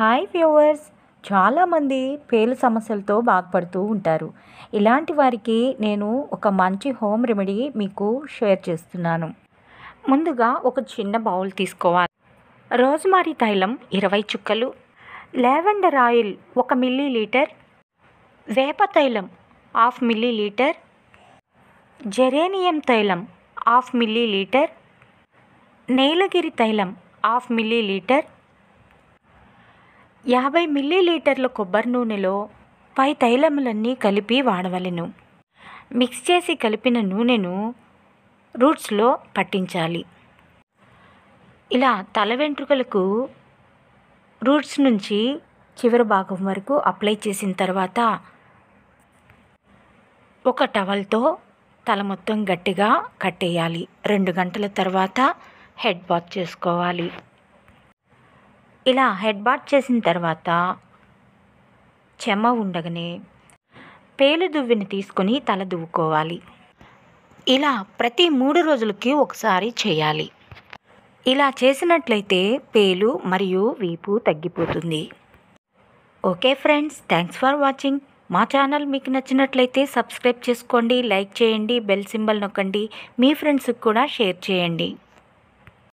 hi viewers చాలామంది పేలు సమస్యలతో బాధపడుతూ ఉంటారు ఇలాంటి వారికి నేను ఒక మంచి హోమ్ రెమెడీ మీకు షేర్ చేస్తున్నాను ముందుగా ఒక చిన్న బౌల్ తీసుకోవాలి రోజ్మారీ తైలం ఇరవై చుక్కలు లావెండర్ ఆయిల్ ఒక మిల్లీ లీటర్ వేప తైలం హాఫ్ మిల్లీ లీటర్ జెరేనియం తైలం హాఫ్ మిల్లీ లీటర్ నీలగిరి తైలం హాఫ్ మిల్లీ లీటర్ యాభై మిల్లీలీటర్ల కొబ్బరి నూనెలో పై తైలములన్నీ కలిపి వాడవలెను మిక్స్ చేసి కలిపిన నూనెను రూట్స్లో పట్టించాలి ఇలా తల వెంట్రుకలకు రూట్స్ నుంచి చివరి భాగం వరకు అప్లై చేసిన తర్వాత ఒక టవల్తో తల మొత్తం గట్టిగా కట్టేయాలి రెండు గంటల తర్వాత హెడ్ బాత్ చేసుకోవాలి ఇలా హెడ్ చేసిన తర్వాత చెమ్మ ఉండగానే పేలు దువ్విని తీసుకొని తల దువ్వుకోవాలి ఇలా ప్రతి మూడు రోజులకి ఒకసారి చేయాలి ఇలా చేసినట్లయితే పేలు మరియు వీపు తగ్గిపోతుంది okay friends thanks for watching మా ఛానల్ మీకు నచ్చినట్లయితే సబ్స్క్రైబ్ చేసుకోండి లైక్ చేయండి బెల్ సింబల్ నొక్కండి మీ ఫ్రెండ్స్కి కూడా షేర్ చేయండి